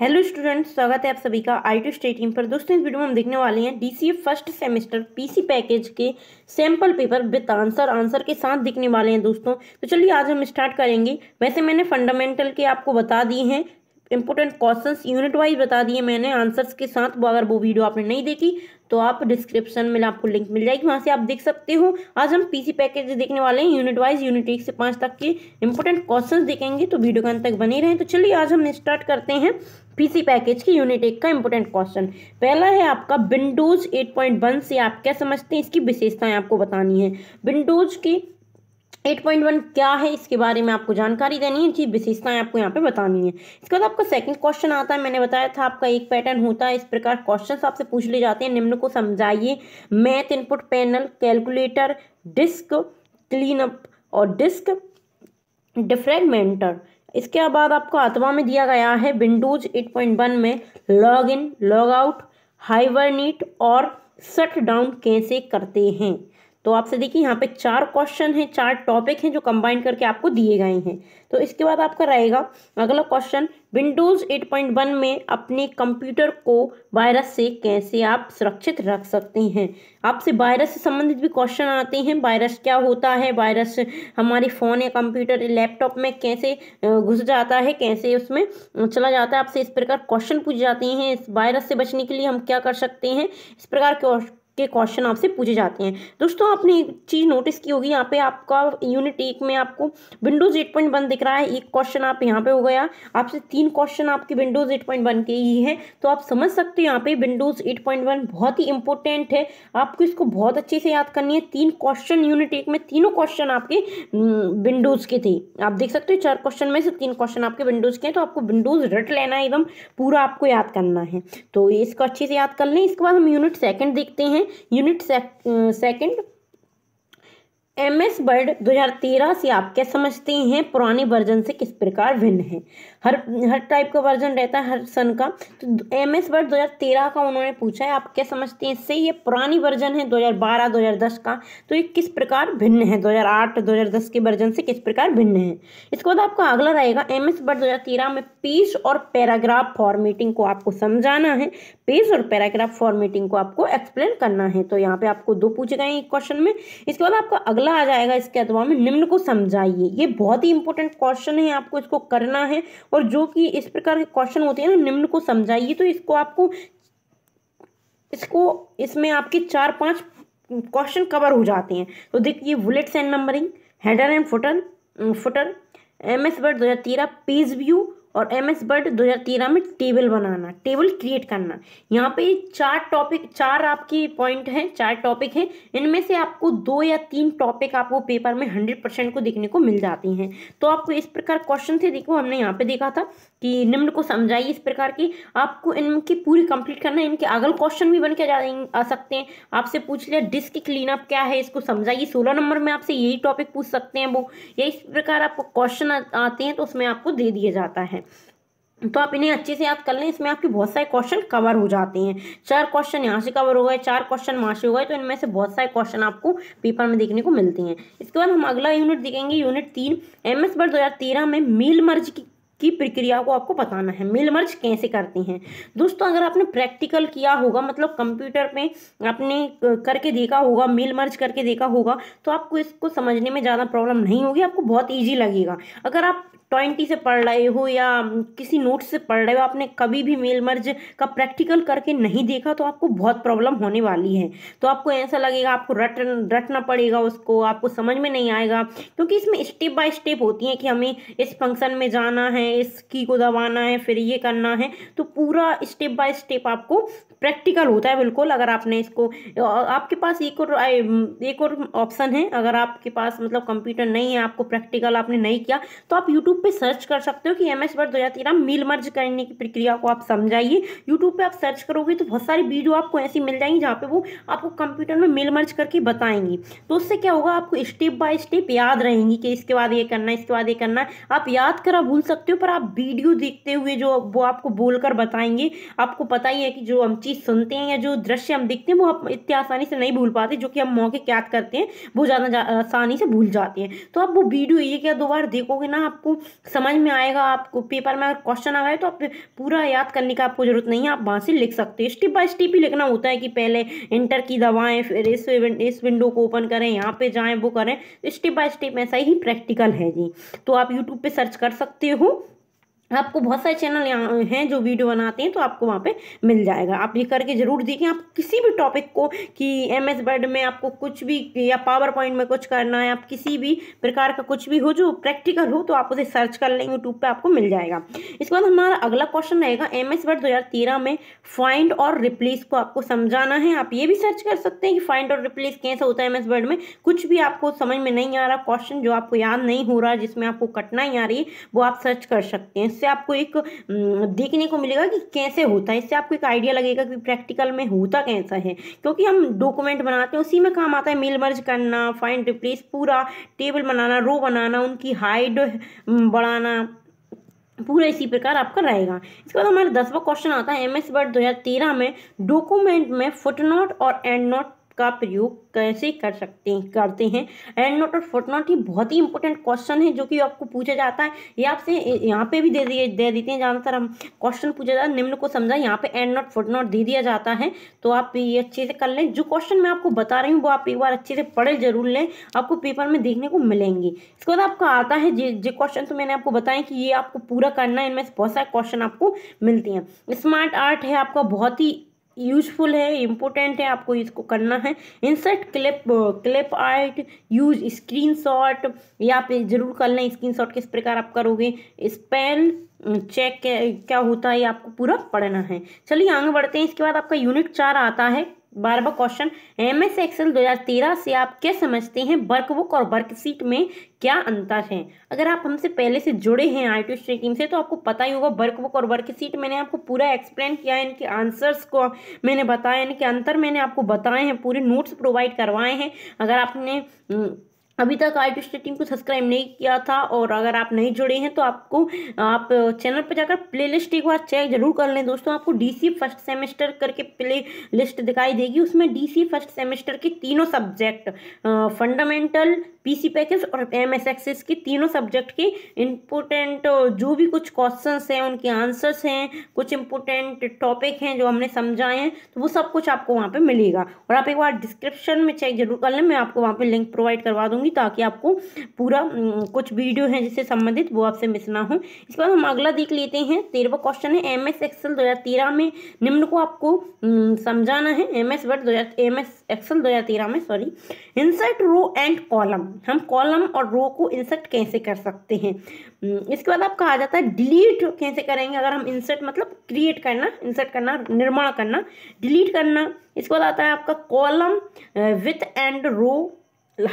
hello students स्वागत है आप सभी का आई टी स्टेट टीम पर दोस्तों इस वीडियो में हम देखने वाले हैं DCA first semester PC package के sample paper with answer answer के साथ दिखने वाले हैं दोस्तों तो चलिए आज हम स्टार्ट करेंगे वैसे मैंने फंडामेंटल के आपको बता दिए हैं इंपॉर्टेंट क्वेश्चंस यूनिट वाइज बता दिए मैंने आंसर्स के साथ वो अगर वो वीडियो आपने नहीं देखी तो आप डिस्क्रिप्शन में आपको लिंक मिल जाएगी वहाँ से आप देख सकते हो आज हम पीसी पैकेज देखने वाले हैं यूनिट वाइज यूनिट एक से पाँच तक के इंपॉर्टेंट क्वेश्चंस देखेंगे तो वीडियो के अंत तक बने रहें तो चलिए आज हम स्टार्ट करते हैं पीसी पैकेज की यूनिट एक का इंपॉर्टेंट क्वेश्चन पहला है आपका विंडोज एट से आप क्या समझते हैं इसकी विशेषताएँ आपको बतानी है विंडोज के एट पॉइंट वन क्या है इसके बारे में आपको जानकारी देनी है जी विशेषताएं आपको यहाँ पे बतानी है इसके बाद आपका सेकंड क्वेश्चन आता है मैंने बताया था आपका एक पैटर्न होता है इस प्रकार क्वेश्चन आपसे पूछ ले जाते हैं निम्न को समझाइए math input panel calculator disk cleanup और डिस्क डिफ्रेगमेंटर इसके बाद आपको अथवा में दिया गया है विंडोज एट में लॉग इन लॉग आउट हाइवर और शट डाउन कैसे करते हैं तो आपसे देखिए यहाँ पे चार क्वेश्चन हैं चार टॉपिक हैं जो कंबाइन करके आपको दिए गए हैं तो इसके बाद आपका रहेगा अगला क्वेश्चन विंडोज़ 8.1 में अपने कंप्यूटर को वायरस से कैसे आप सुरक्षित रख सकते हैं आपसे वायरस से संबंधित भी क्वेश्चन आते हैं वायरस क्या होता है वायरस हमारे फ़ोन या कंप्यूटर लैपटॉप में कैसे घुस जाता है कैसे उसमें चला जाता है आपसे इस प्रकार क्वेश्चन पूछ जाते हैं इस वायरस से बचने के लिए हम क्या कर सकते हैं इस प्रकार के के क्वेश्चन आपसे पूछे जाते हैं दोस्तों आपने एक चीज़ नोटिस की होगी यहाँ पे आपका यूनिट एक में आपको विंडोज़ एट पॉइंट वन दिख रहा है एक क्वेश्चन आप यहाँ पे हो गया आपसे तीन क्वेश्चन आपके विंडोज़ एट पॉइंट वन के ही हैं तो आप समझ सकते हो यहाँ पे विंडोज़ एट पॉइंट वन बहुत ही इंपॉर्टेंट है आपको इसको बहुत अच्छे से याद करनी है तीन क्वेश्चन यूनिट एक में तीनों क्वेश्चन आपके विंडोज़ के थे आप देख सकते हो चार क्वेश्चन में से तीन क्वेश्चन आपके विंडोज़ के हैं तो आपको विंडोज़ रट लेना है एकदम पूरा आपको याद करना है तो इसको अच्छे से याद कर लें इसके बाद हम यूनिट सेकेंड देखते हैं हैं unit second M S Word 2013 से आप क्या समझते हैं पुराने वर्जन से किस प्रकार भिन्न है हर हर टाइप का वर्जन रहता है हर सन का तो एम एस वर्ड दो हज़ार तेरह का उन्होंने पूछा है आप क्या समझते हैं इससे ये पुरानी वर्जन है दो हज़ार बारह दो हज़ार दस का तो ये किस प्रकार भिन्न है दो हज़ार आठ दो हज़ार दस के वर्जन से किस प्रकार भिन्न है इसके बाद आपका अगला रहेगा एम एस वर्ड दो हज़ार तेरह में पीस और पैराग्राफ फॉर्मेटिंग को आपको समझाना है पेज और पैराग्राफ फॉर्मेटिंग को आपको एक्सप्लेन करना है तो यहाँ पे आपको दो पूछे गए हैं क्वेश्चन में इसके बाद आपका अगला आ जाएगा इसके अथवा में निम्न को समझाइए ये बहुत ही इंपॉर्टेंट क्वेश्चन है आपको इसको करना है और जो कि इस प्रकार के क्वेश्चन होते हैं ना निम्न को समझाइए तो इसको आपको इसको इसमें आपके चार पांच क्वेश्चन कवर हो जाते हैं तो देखिए bullets and numbering header and footer footer M S Word दो हज़ार तेरह पेज व्यू और एम एस बर्ड दो हज़ार तेरह में टेबल बनाना टेबल क्रिएट करना यहाँ पे चार टॉपिक चार आपकी पॉइंट हैं चार टॉपिक हैं इनमें से आपको दो या तीन टॉपिक आपको पेपर में हंड्रेड परसेंट को देखने को मिल जाती हैं तो आपको इस प्रकार क्वेश्चन थे देखो हमने यहाँ पे देखा था कि निम्न को समझाइए इस प्रकार की आपको इनकी पूरी कंप्लीट करना है इनके अगल क्वेश्चन भी बन के आ सकते हैं आपसे पूछ लिया डिस्क क्लीनअप क्या है इसको समझाइए सोलह नंबर में आपसे यही टॉपिक पूछ सकते हैं वो या इस प्रकार आपको क्वेश्चन आते हैं तो उसमें आपको दे दिया जाता है तो आप इन्हें अच्छे से याद कर लें इसमें आपके बहुत सारे क्वेश्चन कवर हो जाते हैं चार क्वेश्चन यहाँ से कवर हो गए चार क्वेश्चन वहाँ से हो गए तो इनमें से बहुत सारे क्वेश्चन आपको पेपर में देखने को मिलते हैं इसके बाद हम अगला यूनिट देखेंगे यूनिट तीन एम एस बर्ड दो में मेल मर्ज की की प्रक्रिया को आपको बताना है मिल मर्ज कैसे करती हैं दोस्तों अगर आपने प्रैक्टिकल किया होगा मतलब कंप्यूटर पे आपने करके देखा होगा मिल मर्ज करके देखा होगा तो आपको इसको समझने में ज़्यादा प्रॉब्लम नहीं होगी आपको बहुत ईजी लगेगा अगर आप ट्वेंटी से पढ़ रहे हो या किसी नोट से पढ़ रहे हो आपने कभी भी मेल मर्ज का प्रैक्टिकल करके नहीं देखा तो आपको बहुत प्रॉब्लम होने वाली है तो आपको ऐसा लगेगा आपको रट रटना पड़ेगा उसको आपको समझ में नहीं आएगा क्योंकि इसमें स्टेप बाय स्टेप होती है कि हमें इस फंक्शन में जाना है इस की को दबाना है फिर ये करना है तो पूरा स्टेप बाय स्टेप आपको प्रैक्टिकल होता है बिल्कुल अगर आपने इसको आपके पास एक और एक और ऑप्शन है अगर आपके पास मतलब कंप्यूटर नहीं है आपको प्रैक्टिकल आपने नहीं किया तो आप यूट्यूब YouTube पे सर्च कर सकते हो कि एम एस वर्ड दो हज़ार तेरह मिल मर्ज करने की प्रक्रिया को आप समझाइए यूट्यूब पे आप सर्च करोगे तो बहुत सारी वीडियो आपको ऐसी मिल जाएंगी जहाँ पे वो आपको कंप्यूटर में मिल मर्ज करके बताएंगी तो उससे क्या होगा आपको स्टेप बाय स्टेप याद रहेंगी कि इसके बाद ये करना इसके बाद ये करना आप याद करा भूल सकते हो पर आप वीडियो देखते हुए जो वो आपको बोल कर बताएंगे आपको पता ही है कि जो हम चीज़ सुनते हैं या जो दृश्य हम देखते हैं वो आप इतनी आसानी से नहीं भूल पाते जो कि हम मौके क्या करते हैं वो ज़्यादा आसानी से भूल जाते हैं तो आप वो वीडियो ये क्या दो बार देखोगे ना आपको समझ में आएगा आपको पेपर में अगर क्वेश्चन आ गए तो आप पूरा याद करने का आपको जरूरत नहीं है आप वहाँ से लिख सकते हो स्टेप बाय स्टेप ही लिखना होता है कि पहले इंटर की दवाएं फिर इस इस विंडो को ओपन करें यहाँ पे जाएं वो करें स्टेप बाय स्टेप ऐसा ही प्रैक्टिकल है जी तो आप यूट्यूब पर सर्च कर सकते हो आपको बहुत सारे चैनल हैं जो वीडियो बनाते हैं तो आपको वहाँ पे मिल जाएगा आप ये करके ज़रूर देखें आप किसी भी टॉपिक को कि एम एस वर्ड में आपको कुछ भी या पावर पॉइंट में कुछ करना है आप किसी भी प्रकार का कुछ भी हो जो प्रैक्टिकल हो तो आप उसे सर्च कर लें यूट्यूब पर आपको मिल जाएगा इसके बाद हमारा अगला क्वेश्चन रहेगा एम एस वर्ड दो हज़ार तेरह में फाइंड और रिप्लेस को आपको समझाना है आप ये भी सर्च कर सकते हैं कि फाइंड और रिप्लेस कैसा होता है एम एस वर्ड में कुछ भी आपको समझ में नहीं आ रहा क्वेश्चन जो आपको याद नहीं हो रहा जिसमें आपको कठिनाई आ रही है वो आप सर्च कर सकते हैं इससे आपको एक देखने को मिलेगा कि कैसे होता है इससे आपको एक आइडिया लगेगा कि प्रैक्टिकल में होता कैसा है क्योंकि हम डॉक्यूमेंट बनाते हैं उसी में काम आता है मेल मर्ज करना फाइंड रिप्लेस पूरा टेबल बनाना रो बनाना उनकी हाइट बढ़ाना पूरा इसी प्रकार आपका रहेगा इसके बाद हमारा दसवा क्वेश्चन आता है एम एस वर्ड दो में डॉक्यूमेंट में फुटनोट और एंड नोट का प्रयोग कैसे कर सकते हैं करते हैं एंड नोट और फुट नोट ही बहुत ही इंपॉर्टेंट क्वेश्चन है जो कि आपको पूछा जाता है ये आपसे यहाँ पे भी दे दिए दे देते हैं ज़्यादातर हम क्वेश्चन पूछा जाता है निम्न को समझा यहाँ पे एंड नोट फुट नोट दे दिया जाता है तो आप ये अच्छे से कर लें जो क्वेश्चन मैं आपको बता रही हूँ वो आप एक बार अच्छे से पढ़े जरूर लें आपको पेपर में देखने को मिलेंगे इसके बाद आपका आता है जे जे क्वेश्चन तो मैंने आपको बताया कि ये आपको पूरा करना है इनमें से बहुत सारे क्वेश्चन आपको मिलते हैं स्मार्ट आर्ट है आपका बहुत ही यूजफुल है इम्पोर्टेंट है आपको इसको करना है insert clip clip art use screenshot या आप जरूर कर लें स्क्रीन शॉट किस प्रकार आप करोगे स्पेल चेक क्या होता है ये आपको पूरा पढ़ना है चलिए आगे बढ़ते हैं इसके बाद आपका यूनिट चार आता है बारहवा क्वेश्चन एम एस एक्सएल दो से आप क्या समझते हैं वर्कबुक और वर्कशीट में क्या अंतर है अगर आप हमसे पहले से जुड़े हैं आई टी स्ट्री टीम से तो आपको पता ही होगा वर्कबुक और वर्कशीट मैंने आपको पूरा एक्सप्लेन किया है इनके आंसर्स को मैंने बताया इनके अंतर मैंने आपको बताए हैं पूरे नोट्स प्रोवाइड करवाए हैं अगर आपने हम्म, अभी तक आर्टिस्ट टीम को सब्सक्राइब नहीं किया था और अगर आप नहीं जुड़े हैं तो आपको आप चैनल पर जाकर प्लेलिस्ट एक बार चेक जरूर कर लें दोस्तों आपको डीसी फर्स्ट सेमेस्टर करके प्ले लिस्ट दिखाई देगी उसमें डीसी फर्स्ट सेमेस्टर के तीनों सब्जेक्ट फंडामेंटल पीसी पैकेज और एमएस एक्सेस के तीनों सब्जेक्ट के इम्पोर्टेंट जो भी कुछ क्वेश्चंस हैं उनके आंसर्स हैं कुछ इम्पोर्टेंट टॉपिक हैं जो हमने समझाए हैं तो वो सब कुछ आपको वहाँ पर मिलेगा और आप एक बार डिस्क्रिप्शन में चेक जरूर कर लें मैं आपको वहाँ पर लिंक प्रोवाइड करवा दूँगी ताकि आपको पूरा कुछ वीडियो है जिससे संबंधित वो आपसे मिस ना हो इसके बाद हम अगला देख लेते हैं तेरहवा क्वेश्चन है एम एस एक्सल दो में निम्न को आपको समझाना है एम एस वर्ड दो हजार एम एस एक्सल दो में sorry insert row and column हम कॉलम और रो को इंसर्ट कैसे कर सकते हैं हम्म, इसके बाद आप कहा जाता है डिलीट कैसे करेंगे अगर हम इंसर्ट मतलब क्रिएट करना इंसर्ट करना निर्माण करना डिलीट करना इसके बाद आता है आपका column width and row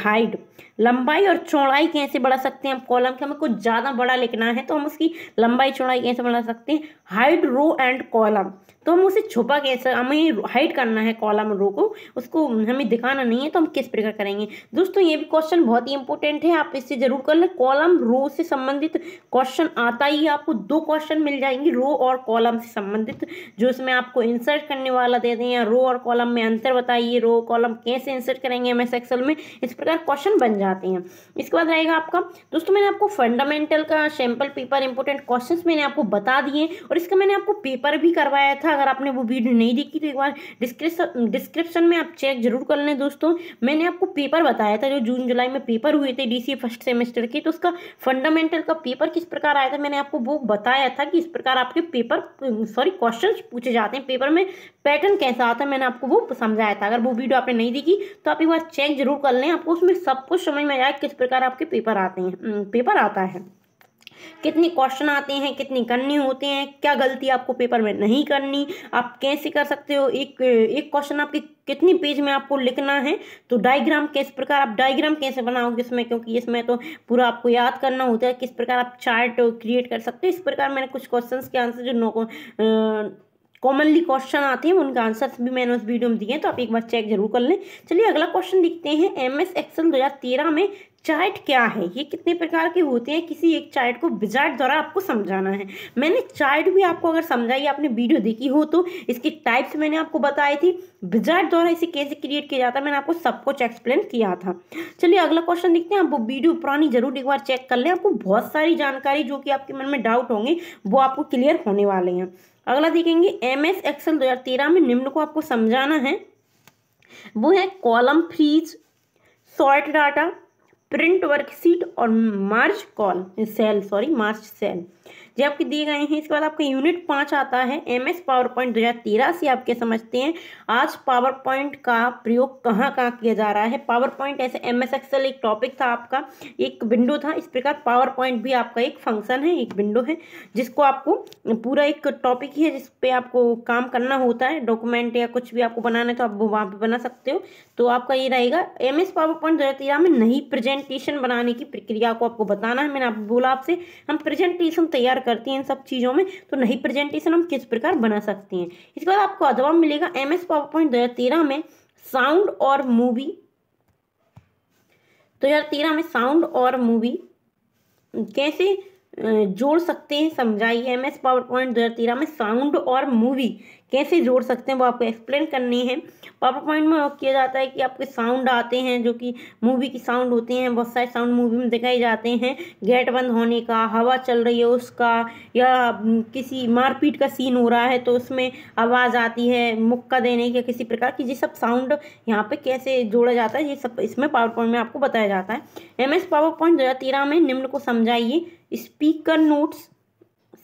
height लंबाई और चौड़ाई कैसे बढ़ा सकते हैं हम कॉलम के हमें कुछ ज़्यादा बड़ा लिखना है तो हम उसकी लंबाई चौड़ाई कैसे बढ़ा सकते हैं हाइट रो एंड कॉलम तो हम उसे छुपा कैसे हमें हाइड करना है कॉलम रो को उसको हमें दिखाना नहीं है तो हम किस प्रकार करेंगे दोस्तों ये भी क्वेश्चन बहुत ही इंपॉर्टेंट है आप इससे जरूर कर लें कॉलम रो से संबंधित क्वेश्चन आता ही आपको दो क्वेश्चन मिल जाएंगे रो और कॉलम से संबंधित जो इसमें आपको इंसर्ट करने वाला देते हैं रो और कॉलम में अंतर बताइए रो कॉलम कैसे इंसर्ट करेंगे एम एक्सल में इस प्रकार क्वेश्चन बन जाते हैं इसके बाद रहेगा आपका दोस्तों मैंने आपको फंडामेंटल का सैम्पल पेपर इंपॉर्टेंट क्वेश्चन मैंने आपको बता दिए और इसका मैंने आपको पेपर भी करवाया था अगर आपने वो वीडियो नहीं देखी तो एक बार डिस्क्रिप्शन डिस्क्रिप्शन में आप चेक जरूर कर लें दोस्तों मैंने आपको पेपर बताया था जो जून जुलाई में पेपर हुए थे डीसी फर्स्ट सेमेस्टर के तो उसका फंडामेंटल का पेपर किस प्रकार आया था मैंने आपको वो बताया था कि इस प्रकार आपके पेपर सॉरी क्वेश्चन पूछे जाते हैं पेपर में पैटर्न कैसा आता है मैंने आपको वो समझाया था अगर वो वीडियो आपने नहीं देखी तो आप एक बार चेक जरूर कर लें आपको उसमें सब कुछ समझ में आया किस प्रकार आपके पेपर आते हैं पेपर आता है कितने क्वेश्चन आते हैं कितनी करने होते हैं क्या गलती आपको पेपर में नहीं करनी आप कैसे कर सकते हो एक एक क्वेश्चन आपके कितनी पेज में आपको लिखना है तो डायग्राम किस प्रकार आप डायग्राम कैसे बनाओगे इसमें क्योंकि इसमें तो पूरा आपको याद करना होता है किस प्रकार आप चार्ट क्रिएट कर सकते हो इस प्रकार मैंने कुछ क्वेश्चन के आंसर जो नो कॉमनली क्वेश्चन आते हैं उनका आंसर्स भी मैंने उस वीडियो में दिए हैं तो आप एक बार चेक जरूर कर लें चलिए अगला क्वेश्चन देखते हैं एम एस एक्सल दो में चार्ट क्या है ये कितने प्रकार के होते हैं किसी एक चार्ट को बिजार्ट द्वारा आपको समझाना है मैंने चार्ट भी आपको अगर समझाई आपने वीडियो देखी हो तो इसके टाइप्स मैंने आपको बताई थी बिजार्ट द्वारा इसे कैसे क्रिएट किया जाता है मैंने आपको सब कुछ एक्सप्लेन किया था चलिए अगला क्वेश्चन देखते हैं आप वो वीडियो पुरानी जरूर एक बार चेक कर लें आपको बहुत सारी जानकारी जो कि आपके मन में डाउट होंगे वो आपको क्लियर होने वाले हैं अगला देखेंगे एम एस एक्सएल दो हजार तेरह में निम्न को आपको समझाना है वो है column freeze sort data print worksheet और merge call cell sorry merge cell जो आपके दिए गए हैं इसके बाद आपका यूनिट पाँच आता है एम एस पावर पॉइंट दो से आपके समझते हैं आज पावर पॉइंट का प्रयोग कहाँ कहाँ किया जा रहा है पावर पॉइंट ऐसे एम एस एक्सल एक टॉपिक था आपका एक विंडो था इस प्रकार पावर पॉइंट भी आपका एक फंक्शन है एक विंडो है जिसको आपको पूरा एक टॉपिक ही है जिस पर आपको काम करना होता है डॉक्यूमेंट या कुछ भी आपको बनाना है तो आप वहाँ पर बना सकते हो तो आपका ये रहेगा एम एस पावर पॉइंट दो में नई प्रेजेंटेशन बनाने की प्रक्रिया को आपको बताना है मैंने आप बोला आपसे हम प्रेजेंटेशन तैयार करती हैं इन सब चीज़ों में तो नई प्रेजेंटेशन हम किस प्रकार बना सकते हैं इसके बाद आपको अदवा मिलेगा एम एस पावर पॉइंट दो हज़ार तेरह में साउंड और मूवी दो हज़ार तेरह में साउंड और मूवी कैसे जोड़ सकते हैं समझाइए एम एस पावर पॉइंट दो हज़ार तेरह में साउंड और मूवी कैसे जोड़ सकते हैं वो आपको एक्सप्लेन करनी है पावर पॉइंट में वर्क किया जाता है कि आपके साउंड आते हैं जो कि मूवी की साउंड होते हैं बहुत सारे साउंड मूवी में दिखाई जाते हैं गेट बंद होने का हवा चल रही है उसका या हम्म, किसी मारपीट का सीन हो रहा है तो उसमें आवाज़ आती है मुक्का देने की या किसी प्रकार की ये सब साउंड यहाँ पर कैसे जोड़ा जाता है ये सब इसमें पावर पॉइंट में आपको बताया जाता है एम एस पावर पॉइंट दो में निम्न को समझाइए speaker notes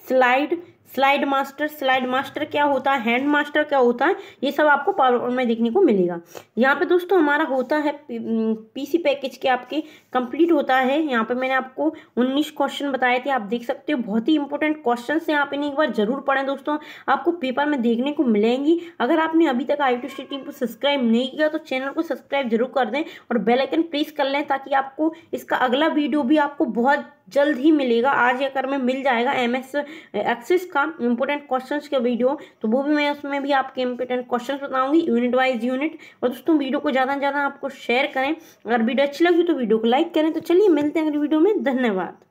slide slide master slide master क्या होता है हैंड मास्टर क्या होता है ये सब आपको पावर पॉइंट में देखने को मिलेगा यहाँ पे दोस्तों हमारा होता है पीसी पैकेज के आपके कंप्लीट होता है यहाँ पे मैंने आपको 19 क्वेश्चन बताए थे आप देख सकते हो बहुत ही इंपॉर्टेंट क्वेश्चन हैं आप इन्हें एक बार जरूर पढ़ें दोस्तों आपको पेपर में देखने को मिलेंगी अगर आपने अभी तक आई टी टीम को सब्सक्राइब नहीं किया तो चैनल को सब्सक्राइब जरूर कर दें और बेलाइकन प्रेस कर लें ताकि आपको इसका अगला वीडियो भी आपको बहुत जल्द ही मिलेगा आज या कर में मिल जाएगा एम एस एक्सिस का इंपॉर्टेंट क्वेश्चन का वीडियो तो वो भी मैं उसमें भी आपके इंपॉर्टेंट क्वेश्चन बताऊंगी यूनिट वाइज यूनिट और दोस्तों वीडियो को ज़्यादा से ज़्यादा आपको शेयर करें अगर वीडियो अच्छी लगी तो वीडियो को लाइक करें तो चलिए मिलते हैं अगले वीडियो में धन्यवाद